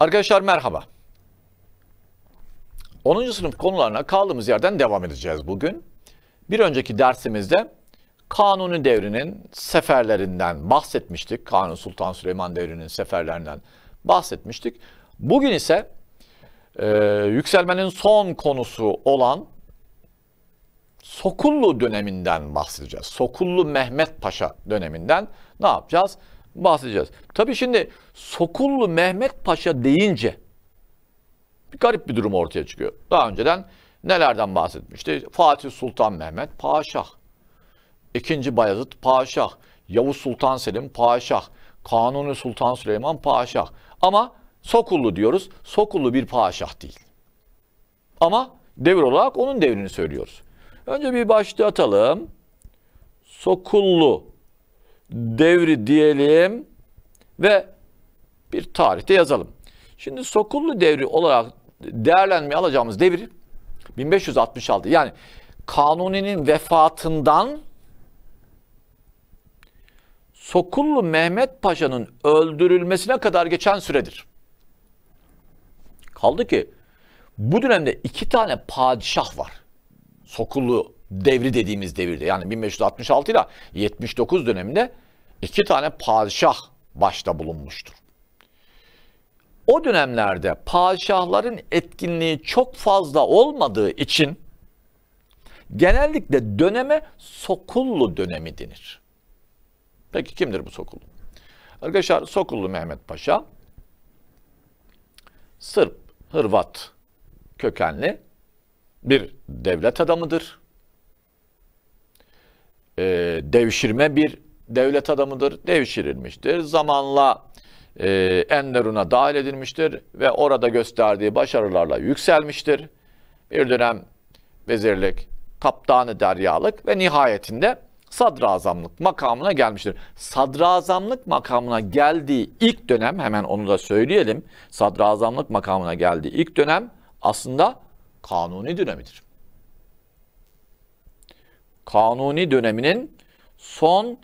Arkadaşlar merhaba. 10. sınıf konularına kaldığımız yerden devam edeceğiz bugün. Bir önceki dersimizde Kanuni Devri'nin seferlerinden bahsetmiştik. Kanuni Sultan Süleyman Devri'nin seferlerinden bahsetmiştik. Bugün ise e, yükselmenin son konusu olan Sokullu döneminden bahsedeceğiz. Sokullu Mehmet Paşa döneminden ne yapacağız? bahsedeceğiz. Tabii şimdi Sokullu Mehmet Paşa deyince bir garip bir durum ortaya çıkıyor. Daha önceden nelerden bahsetmişti? Fatih Sultan Mehmet Paşa, İkinci Bayezid Paşa, Yavuz Sultan Selim Paşa, Kanuni Sultan Süleyman Paşa. Ama Sokullu diyoruz. Sokullu bir paşah değil. Ama devir olarak onun devrini söylüyoruz. Önce bir başlatalım. Sokullu devri diyelim ve bir tarihte yazalım. Şimdi Sokullu devri olarak değerlenmeye alacağımız devir 1566. Yani Kanuni'nin vefatından Sokullu Mehmet Paşa'nın öldürülmesine kadar geçen süredir. Kaldı ki bu dönemde iki tane padişah var. Sokullu devri dediğimiz devirde yani 1566 ile 79 döneminde iki tane padişah başta bulunmuştur. O dönemlerde padişahların etkinliği çok fazla olmadığı için genellikle döneme Sokullu dönemi denir. Peki kimdir bu Sokullu? Arkadaşlar Sokullu Mehmet Paşa Sırp, Hırvat kökenli bir devlet adamıdır. Ee, devşirme bir devlet adamıdır, devşirilmiştir. Zamanla e, Enderun'a dahil edilmiştir ve orada gösterdiği başarılarla yükselmiştir. Bir dönem vezirlik, kaptanı deryalık ve nihayetinde sadrazamlık makamına gelmiştir. Sadrazamlık makamına geldiği ilk dönem hemen onu da söyleyelim. Sadrazamlık makamına geldiği ilk dönem aslında kanuni dönemidir. Kanuni döneminin son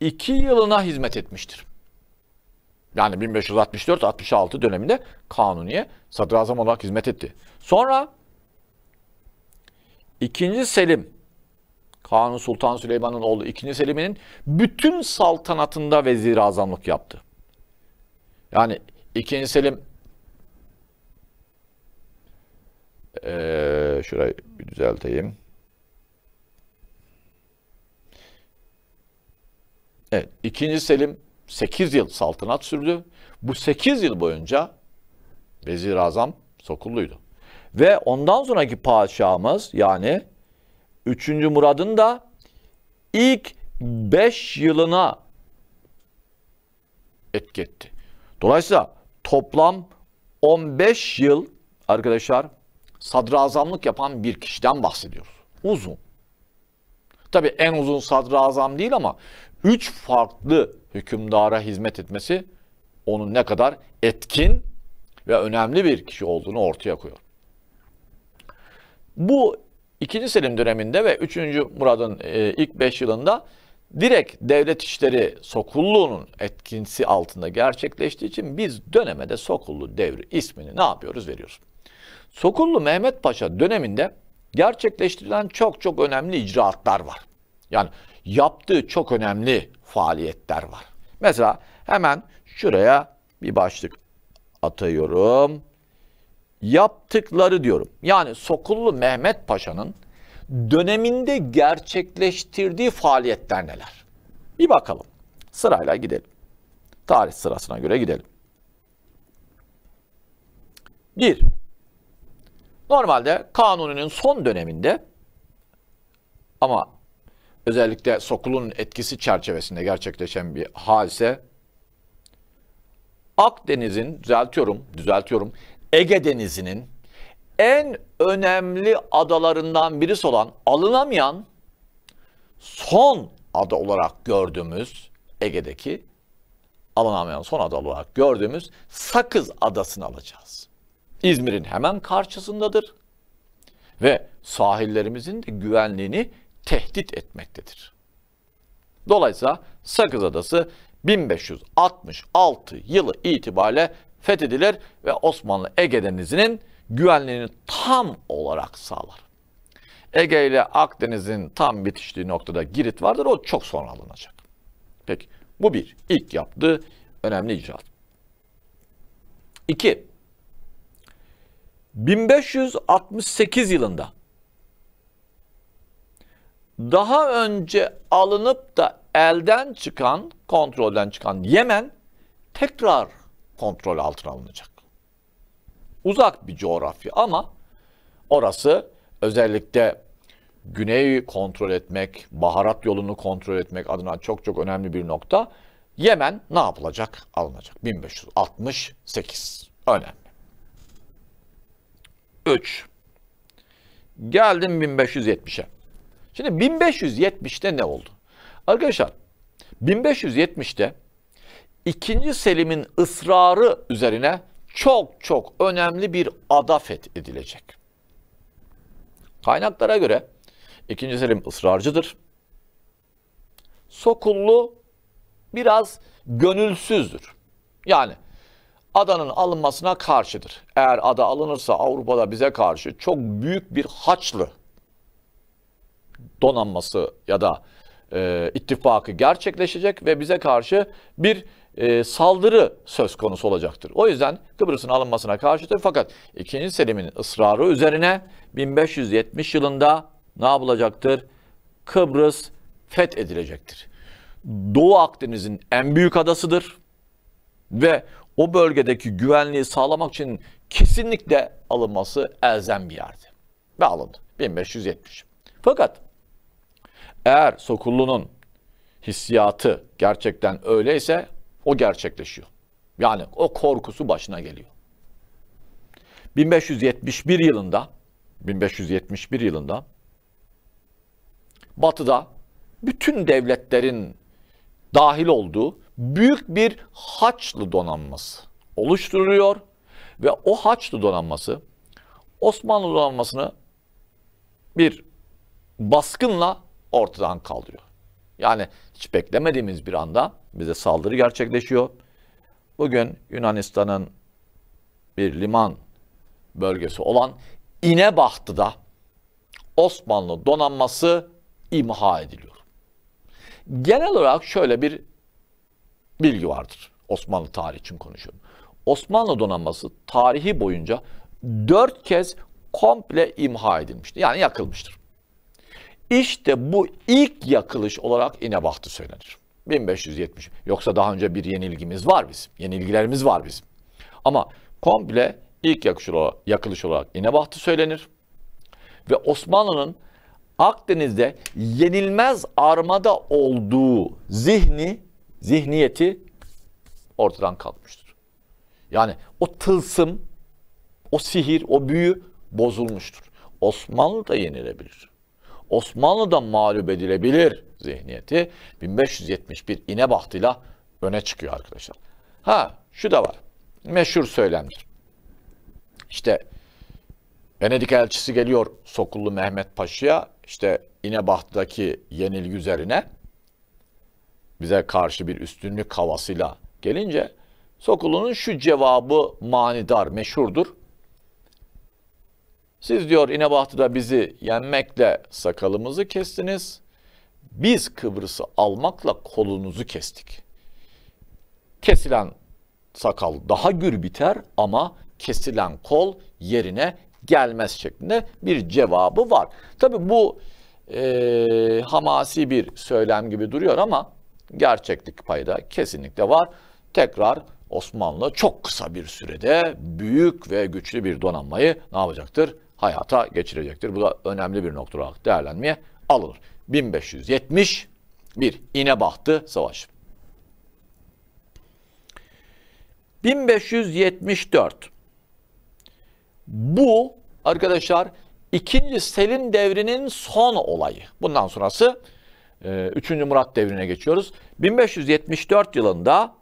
iki yılına hizmet etmiştir. Yani 1564-66 döneminde Kanuni'ye sadrazam olarak hizmet etti. Sonra 2. Selim, Kanun Sultan Süleyman'ın oğlu 2. Selim'in bütün saltanatında vezir azamlık yaptı. Yani 2. Selim ee, şurayı bir düzelteyim. Evet, ikinci Selim 8 yıl saltanat sürdü. Bu 8 yıl boyunca Vezir Azam Sokullu'ydu. Ve ondan sonraki padişahımız yani 3. Murad'ın da ilk 5 yılına etki etti. Dolayısıyla toplam 15 yıl arkadaşlar sadrazamlık yapan bir kişiden bahsediyoruz. Uzun. Tabi en uzun sadrazam değil ama üç farklı hükümdara hizmet etmesi onun ne kadar etkin ve önemli bir kişi olduğunu ortaya koyuyor. Bu 2. Selim döneminde ve 3. Murad'ın e, ilk 5 yılında direkt devlet işleri Sokullu'nun etkinsi altında gerçekleştiği için biz döneme de Sokullu devri ismini ne yapıyoruz veriyoruz. Sokullu Mehmet Paşa döneminde gerçekleştirilen çok çok önemli icraatlar var. Yani yaptığı çok önemli faaliyetler var. Mesela hemen şuraya bir başlık atıyorum. Yaptıkları diyorum. Yani Sokullu Mehmet Paşa'nın döneminde gerçekleştirdiği faaliyetler neler? Bir bakalım. Sırayla gidelim. Tarih sırasına göre gidelim. 1. Normalde kanununun son döneminde ama özellikle sokulun etkisi çerçevesinde gerçekleşen bir hadise Akdeniz'in düzeltiyorum, düzeltiyorum. Ege Denizi'nin en önemli adalarından birisi olan alınamayan son ada olarak gördüğümüz Ege'deki alınamayan son ada olarak gördüğümüz Sakız Adası'nı alacağız. İzmir'in hemen karşısındadır ve sahillerimizin de güvenliğini tehdit etmektedir. Dolayısıyla Sakız Adası 1566 yılı itibariyle fethedilir ve Osmanlı Ege Denizi'nin güvenliğini tam olarak sağlar. Ege ile Akdeniz'in tam bitiştiği noktada Girit vardır. O çok sonra alınacak. Peki bu bir. ilk yaptığı önemli icat. İki. 1568 yılında daha önce alınıp da elden çıkan, kontrolden çıkan Yemen tekrar kontrol altına alınacak. Uzak bir coğrafya ama orası özellikle güneyi kontrol etmek, baharat yolunu kontrol etmek adına çok çok önemli bir nokta. Yemen ne yapılacak? Alınacak. 1568. Önemli. 3. Geldim 1570'e. Şimdi 1570'te ne oldu? Arkadaşlar 1570'te 2. Selim'in ısrarı üzerine çok çok önemli bir ada fethedilecek. Kaynaklara göre 2. Selim ısrarcıdır. Sokullu biraz gönülsüzdür. Yani adanın alınmasına karşıdır. Eğer ada alınırsa Avrupa'da bize karşı çok büyük bir haçlı donanması ya da e, ittifakı gerçekleşecek ve bize karşı bir e, saldırı söz konusu olacaktır. O yüzden Kıbrıs'ın alınmasına karşıdır. Fakat 2. Selim'in ısrarı üzerine 1570 yılında ne yapılacaktır? Kıbrıs fethedilecektir. Doğu Akdeniz'in en büyük adasıdır ve o bölgedeki güvenliği sağlamak için kesinlikle alınması elzem bir yerdi. Ve alındı 1570. Fakat eğer Sokullu'nun hissiyatı gerçekten öyleyse o gerçekleşiyor. Yani o korkusu başına geliyor. 1571 yılında 1571 yılında Batı'da bütün devletlerin dahil olduğu büyük bir Haçlı donanması oluşturuluyor ve o Haçlı donanması Osmanlı donanmasını bir baskınla ortadan kaldırıyor. Yani hiç beklemediğimiz bir anda bize saldırı gerçekleşiyor. Bugün Yunanistan'ın bir liman bölgesi olan İnebahtı'da Osmanlı donanması imha ediliyor. Genel olarak şöyle bir bilgi vardır. Osmanlı tarihi için konuşuyorum. Osmanlı donanması tarihi boyunca dört kez komple imha edilmiştir. Yani yakılmıştır. İşte bu ilk yakılış olarak İnebahtı söylenir. 1570. Yoksa daha önce bir yenilgimiz var bizim. Yenilgilerimiz var bizim. Ama komple ilk yakış olarak, yakılış olarak İnebahtı söylenir. Ve Osmanlı'nın Akdeniz'de yenilmez armada olduğu zihni, zihniyeti ortadan kalkmıştır. Yani o tılsım, o sihir, o büyü bozulmuştur. Osmanlı da yenilebilir. Osmanlı da mağlup edilebilir zihniyeti 1571 İnebahtı'yla öne çıkıyor arkadaşlar. Ha şu da var. Meşhur söylemdir. İşte Venedik elçisi geliyor Sokullu Mehmet Paşa'ya işte İnebahtı'daki yenilgi üzerine bize karşı bir üstünlük havasıyla gelince Sokullu'nun şu cevabı manidar, meşhurdur. Siz diyor İnebahtı'da bizi yenmekle sakalımızı kestiniz. Biz Kıbrıs'ı almakla kolunuzu kestik. Kesilen sakal daha gür biter ama kesilen kol yerine gelmez şeklinde bir cevabı var. Tabi bu e, hamasi bir söylem gibi duruyor ama gerçeklik payı da kesinlikle var. Tekrar Osmanlı çok kısa bir sürede büyük ve güçlü bir donanmayı ne yapacaktır? hayata geçirecektir. Bu da önemli bir nokta olarak değerlenmeye alınır. 1570 bir İnebahtı Savaşı. 1574 bu arkadaşlar ikinci Selim devrinin son olayı. Bundan sonrası 3. E, Murat devrine geçiyoruz. 1574 yılında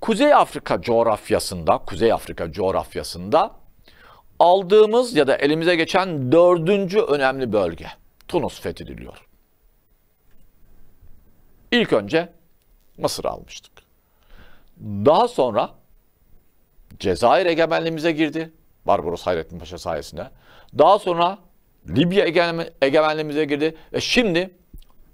Kuzey Afrika coğrafyasında, Kuzey Afrika coğrafyasında aldığımız ya da elimize geçen dördüncü önemli bölge. Tunus fethediliyor. İlk önce Mısır almıştık. Daha sonra Cezayir egemenliğimize girdi. Barbaros Hayrettin Paşa sayesinde. Daha sonra Libya egemenliğimize girdi. Ve şimdi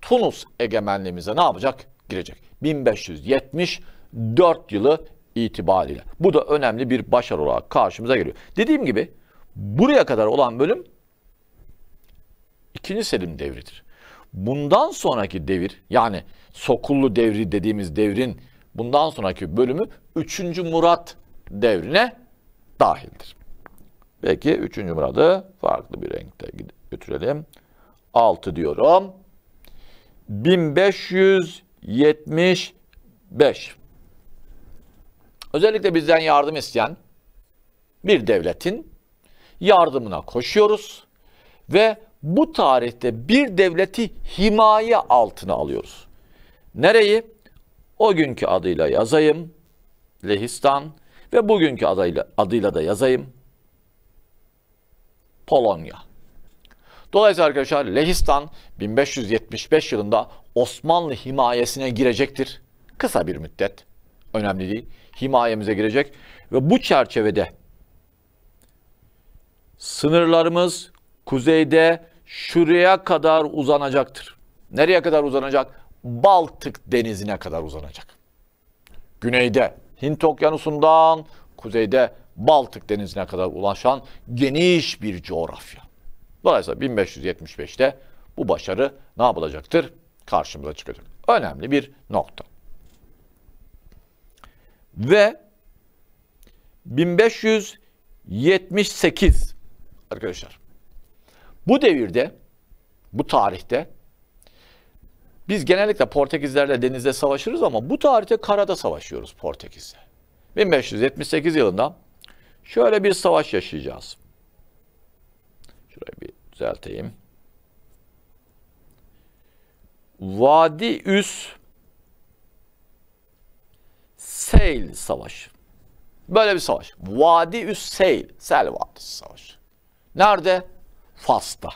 Tunus egemenliğimize ne yapacak? Girecek. 1574 yılı itibariyle. Bu da önemli bir başarı olarak karşımıza geliyor. Dediğim gibi buraya kadar olan bölüm 2. Selim devridir. Bundan sonraki devir yani Sokullu devri dediğimiz devrin bundan sonraki bölümü 3. Murat devrine dahildir. Peki 3. Murat'ı farklı bir renkte götürelim. 6 diyorum. 1575 Özellikle bizden yardım isteyen bir devletin yardımına koşuyoruz ve bu tarihte bir devleti himaye altına alıyoruz. Nereyi? O günkü adıyla yazayım. Lehistan ve bugünkü adıyla, adıyla da yazayım. Polonya. Dolayısıyla arkadaşlar Lehistan 1575 yılında Osmanlı himayesine girecektir. Kısa bir müddet önemli değil. Himayemize girecek ve bu çerçevede sınırlarımız kuzeyde şuraya kadar uzanacaktır. Nereye kadar uzanacak? Baltık denizine kadar uzanacak. Güneyde Hint okyanusundan kuzeyde Baltık denizine kadar ulaşan geniş bir coğrafya. Dolayısıyla 1575'te bu başarı ne yapılacaktır? Karşımıza çıkacak. Önemli bir nokta ve 1578 arkadaşlar. Bu devirde, bu tarihte biz genellikle Portekizlerle denizde savaşırız ama bu tarihte karada savaşıyoruz Portekiz'le. 1578 yılında şöyle bir savaş yaşayacağız. Şurayı bir düzelteyim. Vadi Üs Seyl Savaşı. Böyle bir savaş. Vadi Üs Seyl. Sel Vadisi Savaşı. Nerede? Fas'ta.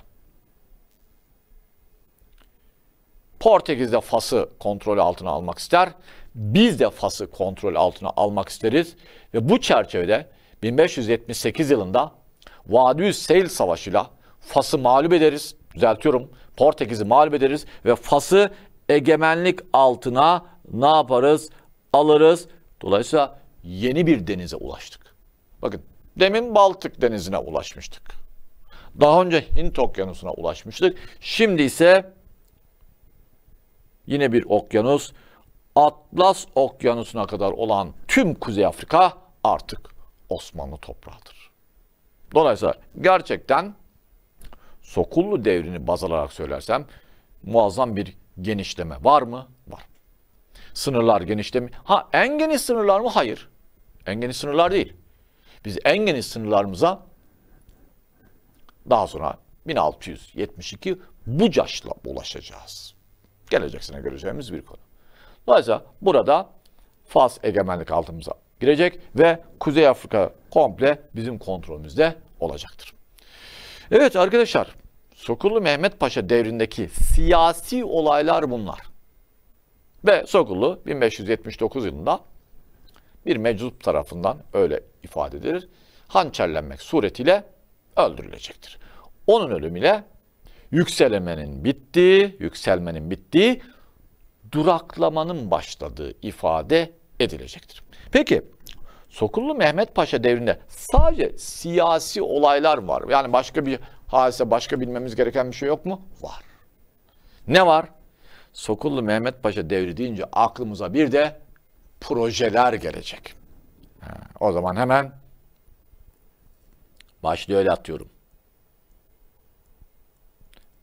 Portekiz de Fas'ı kontrol altına almak ister. Biz de Fas'ı kontrol altına almak isteriz. Ve bu çerçevede 1578 yılında Vadüs Seyl Savaşı'yla Fas'ı mağlup ederiz. Düzeltiyorum. Portekiz'i mağlup ederiz ve Fas'ı egemenlik altına ne yaparız? Alırız Dolayısıyla yeni bir denize ulaştık. Bakın demin Baltık denizine ulaşmıştık. Daha önce Hint okyanusuna ulaşmıştık. Şimdi ise yine bir okyanus Atlas okyanusuna kadar olan tüm Kuzey Afrika artık Osmanlı toprağıdır. Dolayısıyla gerçekten Sokullu devrini baz alarak söylersem muazzam bir genişleme var mı? Var. Sınırlar genişlemi. Ha en geniş sınırlar mı? Hayır. En geniş sınırlar değil. Biz en geniş sınırlarımıza daha sonra 1672 bu Bucaş'la ulaşacağız. Geleceksine sene göreceğimiz bir konu. Dolayısıyla burada Fas egemenlik altımıza girecek ve Kuzey Afrika komple bizim kontrolümüzde olacaktır. Evet arkadaşlar, Sokullu Mehmet Paşa devrindeki siyasi olaylar bunlar. Ve Sokullu 1579 yılında bir meczup tarafından öyle ifade edilir. Hançerlenmek suretiyle öldürülecektir. Onun ölümüyle yükselemenin bittiği, yükselmenin bittiği, duraklamanın başladığı ifade edilecektir. Peki Sokullu Mehmet Paşa devrinde sadece siyasi olaylar var. Yani başka bir hadise, başka bilmemiz gereken bir şey yok mu? Var. Ne var? Sokullu Mehmet Paşa devri deyince aklımıza bir de projeler gelecek. o zaman hemen başlığı öyle atıyorum.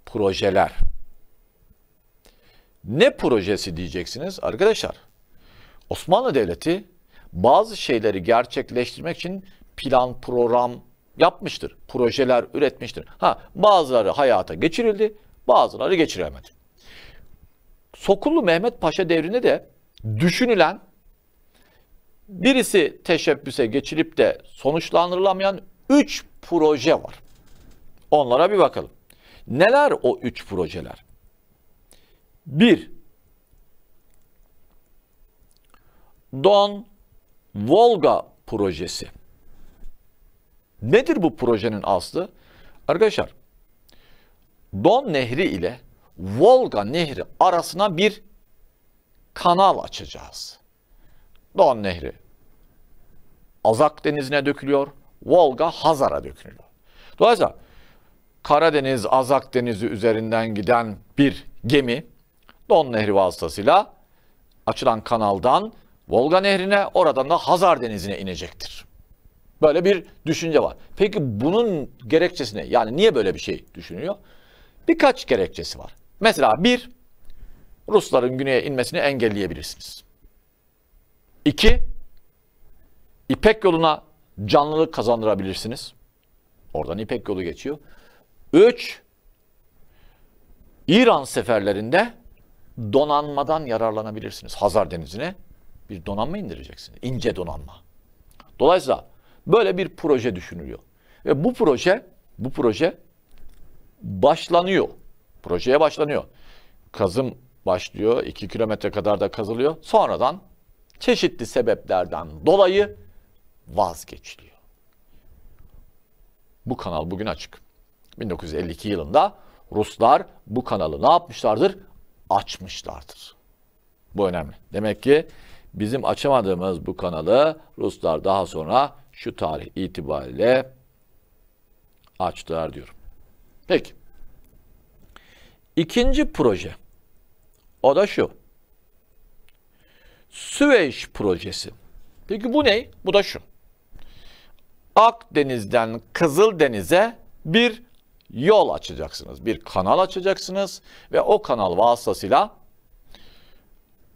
Projeler. Ne projesi diyeceksiniz arkadaşlar? Osmanlı Devleti bazı şeyleri gerçekleştirmek için plan, program yapmıştır. Projeler üretmiştir. Ha, bazıları hayata geçirildi, bazıları geçiremedi. Sokullu Mehmet Paşa devrinde de düşünülen birisi teşebbüse geçilip de sonuçlandırılamayan 3 proje var. Onlara bir bakalım. Neler o 3 projeler? 1. Don Volga projesi. Nedir bu projenin aslı? Arkadaşlar Don Nehri ile Volga Nehri arasına bir kanal açacağız. Don Nehri Azak Denizi'ne dökülüyor. Volga Hazar'a dökülüyor. Dolayısıyla Karadeniz, Azak Denizi üzerinden giden bir gemi Don Nehri vasıtasıyla açılan kanaldan Volga Nehri'ne oradan da Hazar Denizi'ne inecektir. Böyle bir düşünce var. Peki bunun gerekçesi ne? Yani niye böyle bir şey düşünüyor? Birkaç gerekçesi var. Mesela bir, Rusların güneye inmesini engelleyebilirsiniz. İki, İpek yoluna canlılık kazandırabilirsiniz. Oradan İpek yolu geçiyor. Üç, İran seferlerinde donanmadan yararlanabilirsiniz. Hazar Denizi'ne bir donanma indireceksiniz. İnce donanma. Dolayısıyla böyle bir proje düşünülüyor. Ve bu proje, bu proje başlanıyor. Projeye başlanıyor. Kazım başlıyor. 2 kilometre kadar da kazılıyor. Sonradan çeşitli sebeplerden dolayı vazgeçiliyor. Bu kanal bugün açık. 1952 yılında Ruslar bu kanalı ne yapmışlardır? Açmışlardır. Bu önemli. Demek ki bizim açamadığımız bu kanalı Ruslar daha sonra şu tarih itibariyle açtılar diyorum. Peki. İkinci proje o da şu. Süveyş projesi. Peki bu ne? Bu da şu. Akdeniz'den Kızıldeniz'e bir yol açacaksınız. Bir kanal açacaksınız ve o kanal vasıtasıyla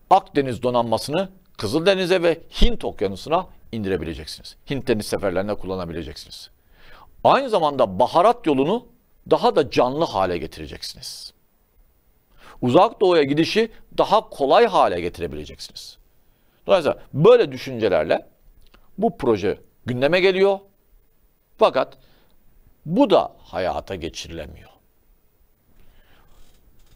Akdeniz donanmasını Kızıldeniz'e ve Hint okyanusuna indirebileceksiniz. Hint deniz seferlerinde kullanabileceksiniz. Aynı zamanda baharat yolunu daha da canlı hale getireceksiniz uzak doğuya gidişi daha kolay hale getirebileceksiniz. Dolayısıyla böyle düşüncelerle bu proje gündeme geliyor. Fakat bu da hayata geçirilemiyor.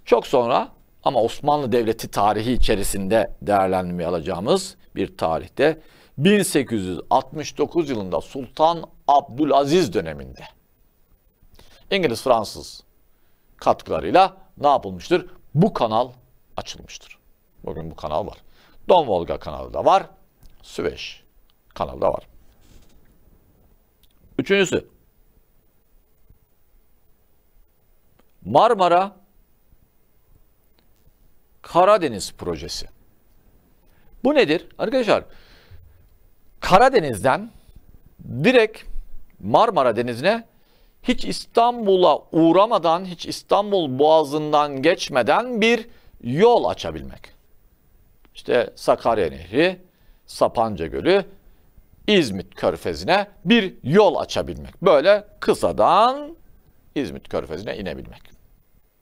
Çok sonra ama Osmanlı Devleti tarihi içerisinde değerlendirmeye alacağımız bir tarihte 1869 yılında Sultan Abdülaziz döneminde İngiliz-Fransız katkılarıyla ne yapılmıştır? bu kanal açılmıştır. Bugün bu kanal var. Don Volga kanalı da var. Süveyş kanalı da var. Üçüncüsü. Marmara Karadeniz projesi. Bu nedir? Arkadaşlar Karadeniz'den direkt Marmara Denizi'ne hiç İstanbul'a uğramadan, hiç İstanbul boğazından geçmeden bir yol açabilmek. İşte Sakarya Nehri, Sapanca Gölü, İzmit Körfezi'ne bir yol açabilmek. Böyle kısadan İzmit Körfezi'ne inebilmek.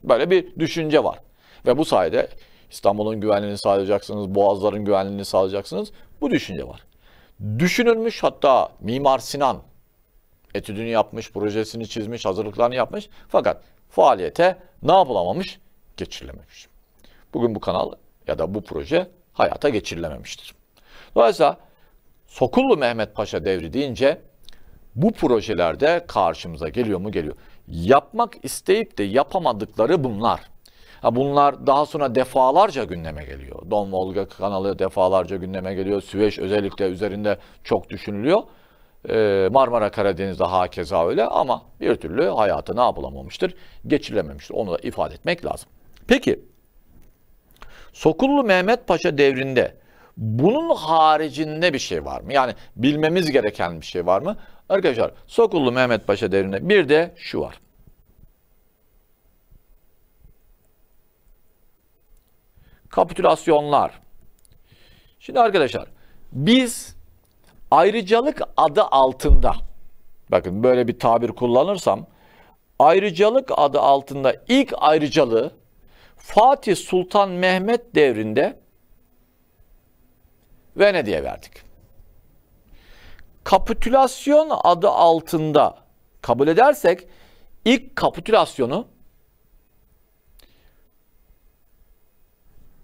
Böyle bir düşünce var. Ve bu sayede İstanbul'un güvenliğini sağlayacaksınız, Boğazların güvenliğini sağlayacaksınız. Bu düşünce var. Düşünülmüş hatta Mimar Sinan etüdünü yapmış, projesini çizmiş, hazırlıklarını yapmış. Fakat faaliyete ne yapılamamış? Geçirilememiş. Bugün bu kanal ya da bu proje hayata geçirilememiştir. Dolayısıyla Sokullu Mehmet Paşa devri deyince bu projelerde karşımıza geliyor mu geliyor. Yapmak isteyip de yapamadıkları bunlar. Ha bunlar daha sonra defalarca gündeme geliyor. Don Volga kanalı defalarca gündeme geliyor. Süveyş özellikle üzerinde çok düşünülüyor. Ee, Marmara Karadeniz'de hakeza öyle ama bir türlü hayatı ne yapılamamıştır? Geçirilememiştir. Onu da ifade etmek lazım. Peki, Sokullu Mehmet Paşa devrinde bunun haricinde bir şey var mı? Yani bilmemiz gereken bir şey var mı? Arkadaşlar Sokullu Mehmet Paşa devrinde bir de şu var. Kapitülasyonlar. Şimdi arkadaşlar biz ayrıcalık adı altında bakın böyle bir tabir kullanırsam ayrıcalık adı altında ilk ayrıcalığı Fatih Sultan Mehmet devrinde Venedik'e verdik. Kapitülasyon adı altında kabul edersek ilk kapitülasyonu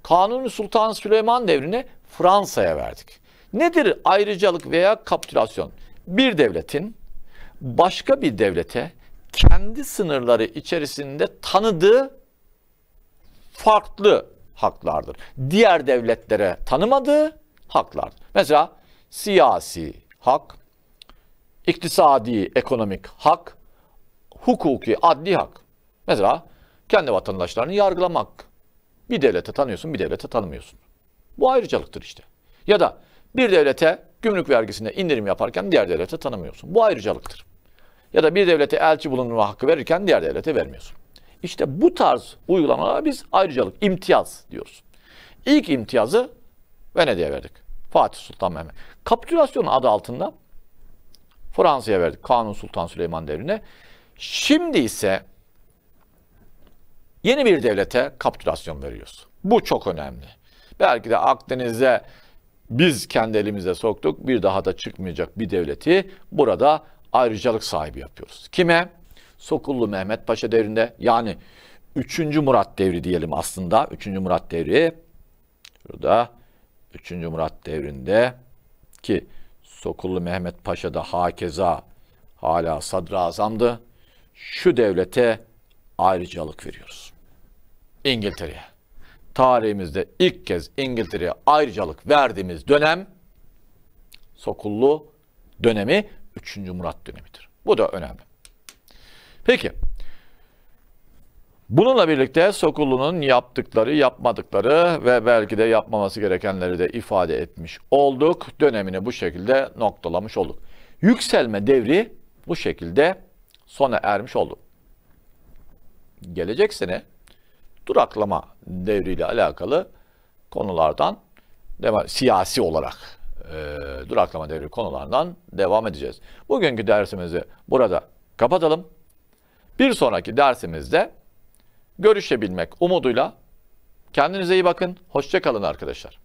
Kanuni Sultan Süleyman devrine Fransa'ya verdik. Nedir ayrıcalık veya kapitülasyon? Bir devletin başka bir devlete kendi sınırları içerisinde tanıdığı farklı haklardır. Diğer devletlere tanımadığı haklardır. Mesela siyasi hak, iktisadi, ekonomik hak, hukuki, adli hak. Mesela kendi vatandaşlarını yargılamak. Bir devlete tanıyorsun, bir devlete tanımıyorsun. Bu ayrıcalıktır işte. Ya da bir devlete gümrük vergisinde indirim yaparken diğer devlete tanımıyorsun. Bu ayrıcalıktır. Ya da bir devlete elçi bulunma hakkı verirken diğer devlete vermiyorsun. İşte bu tarz uygulamalara biz ayrıcalık, imtiyaz diyoruz. İlk imtiyazı Venedik'e verdik. Fatih Sultan Mehmet. Kapitülasyon adı altında Fransa'ya verdik. Kanun Sultan Süleyman devrine. Şimdi ise yeni bir devlete kapitülasyon veriyoruz. Bu çok önemli. Belki de Akdeniz'e biz kendi elimize soktuk. Bir daha da çıkmayacak bir devleti burada ayrıcalık sahibi yapıyoruz. Kime? Sokullu Mehmet Paşa devrinde yani 3. Murat devri diyelim aslında. 3. Murat devri burada 3. Murat devrinde ki Sokullu Mehmet Paşa da hakeza hala sadrazamdı. Şu devlete ayrıcalık veriyoruz. İngiltere'ye tarihimizde ilk kez İngiltere'ye ayrıcalık verdiğimiz dönem Sokullu dönemi 3. Murat dönemidir. Bu da önemli. Peki. Bununla birlikte Sokullu'nun yaptıkları, yapmadıkları ve belki de yapmaması gerekenleri de ifade etmiş olduk. Dönemini bu şekilde noktalamış olduk. Yükselme devri bu şekilde sona ermiş oldu. Gelecek sene duraklama devriyle alakalı konulardan devam, siyasi olarak e, duraklama devri konularından devam edeceğiz. Bugünkü dersimizi burada kapatalım. Bir sonraki dersimizde görüşebilmek umuduyla kendinize iyi bakın. Hoşçakalın arkadaşlar.